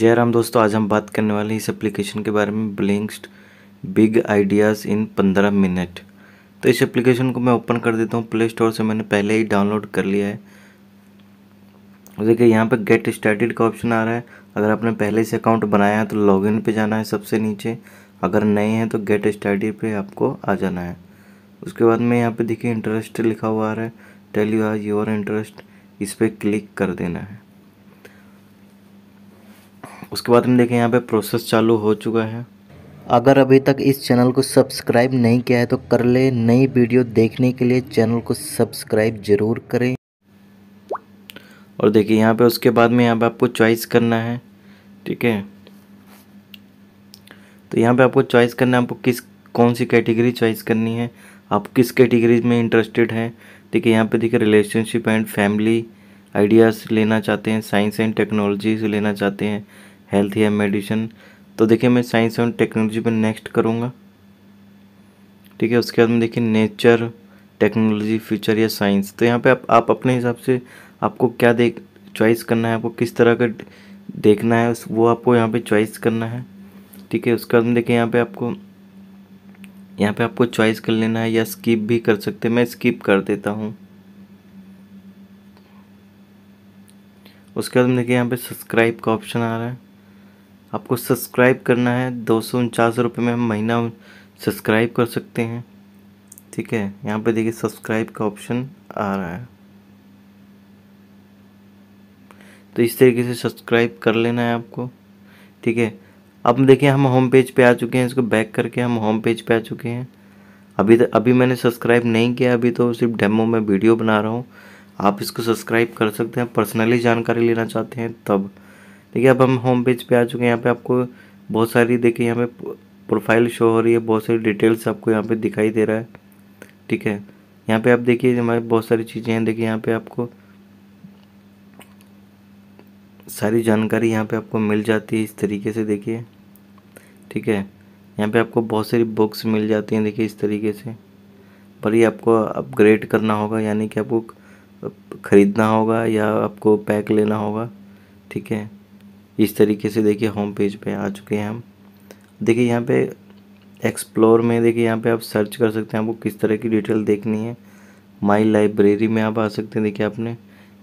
जय राम दोस्तों आज हम बात करने वाले हैं इस एप्लीकेशन के बारे में ब्लिंक्सड बिग आइडियाज़ इन पंद्रह मिनट तो इस एप्लीकेशन को मैं ओपन कर देता हूँ प्ले स्टोर से मैंने पहले ही डाउनलोड कर लिया है देखिए यहाँ पे गेट स्टार्टेड का ऑप्शन आ रहा है अगर आपने पहले से अकाउंट बनाया है तो लॉगिन पे जाना है सबसे नीचे अगर नए हैं तो गेट स्टार्टेड पे आपको आ जाना है उसके बाद में यहाँ पे देखिए इंटरेस्ट लिखा हुआ आ रहा है tell you are your interest इस पर क्लिक कर देना है उसके बाद हम देखें यहाँ पे प्रोसेस चालू हो चुका है अगर अभी तक इस चैनल को सब्सक्राइब नहीं किया है तो कर ले नई वीडियो देखने के लिए चैनल को सब्सक्राइब ज़रूर करें और देखिए यहाँ पे उसके बाद में यहाँ पे आपको चॉइस करना है ठीक है तो यहाँ पे आपको चॉइस करना है आपको किस कौन सी कैटेगरी चॉइस करनी है आप किस कैटेगरी में इंटरेस्टेड हैं ठीक है यहाँ पे देखिए रिलेशनशिप एंड फैमिली आइडियाज़ लेना चाहते हैं साइंस एंड टेक्नोलॉजी से लेना चाहते हैं हेल्थ या मेडिसिन तो देखिए मैं साइंस एंड टेक्नोलॉजी पर नेक्स्ट करूँगा ठीक है उसके बाद में देखिए नेचर टेक्नोलॉजी फ्यूचर या साइंस तो यहाँ पे आप आप अपने हिसाब से आपको क्या देख चॉइस करना है आपको किस तरह का देखना है वो आपको यहाँ पे चॉइस करना है ठीक है उसके बाद में देखिए यहाँ पे आपको यहाँ पे आपको चॉइस कर लेना है या स्किप भी कर सकते हैं मैं स्किप कर देता हूँ उसके बाद में देखिए यहाँ पर सब्सक्राइब का ऑप्शन आ रहा है आपको सब्सक्राइब करना है दो सौ उनचास रुपये में हम महीना सब्सक्राइब कर सकते हैं ठीक है यहाँ पे देखिए सब्सक्राइब का ऑप्शन आ रहा है तो इस तरीके से सब्सक्राइब कर लेना है आपको ठीक है अब देखिए हम होम पेज पे आ चुके हैं इसको बैक करके हम होम पेज पे आ चुके हैं अभी तक अभी मैंने सब्सक्राइब नहीं किया अभी तो सिर्फ डेमो में वीडियो बना रहा हूँ आप इसको सब्सक्राइब कर सकते हैं पर्सनली जानकारी लेना चाहते हैं तब देखिए अब हम होम पेज पे आ चुके हैं यहाँ पे आपको बहुत सारी देखिए यहाँ पे प्रोफाइल शो हो रही है बहुत सारी डिटेल्स आपको यहाँ पे दिखाई दे रहा है ठीक है यहाँ पे आप देखिए हमारे बहुत सारी चीज़ें हैं देखिए यहाँ पे आपको सारी जानकारी यहाँ पे आपको मिल जाती है इस तरीके से देखिए ठीक है यहाँ पे आपको बहुत सारी बुक्स मिल जाती हैं देखिए इस तरीके से पर ये आपको अपग्रेड करना होगा यानी कि आपको ख़रीदना होगा या आपको पैक लेना होगा ठीक है इस तरीके से देखिए होम पेज पे आ चुके हैं हम देखिए यहाँ पे एक्सप्लोर में देखिए यहाँ पे आप सर्च कर सकते हैं आपको किस तरह की डिटेल देखनी है माई लाइब्रेरी में आप आ सकते हैं देखिए आपने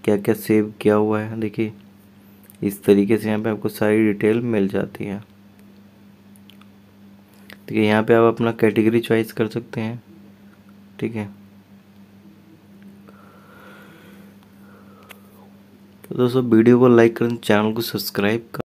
क्या क्या सेव किया हुआ है देखिए इस तरीके से यहाँ पे आपको सारी डिटेल मिल जाती है देखिए यहाँ पे आप अपना कैटेगरी चॉइस कर सकते हैं ठीक है तो दोस्तों वीडियो को लाइक करें चैनल को सब्सक्राइब कर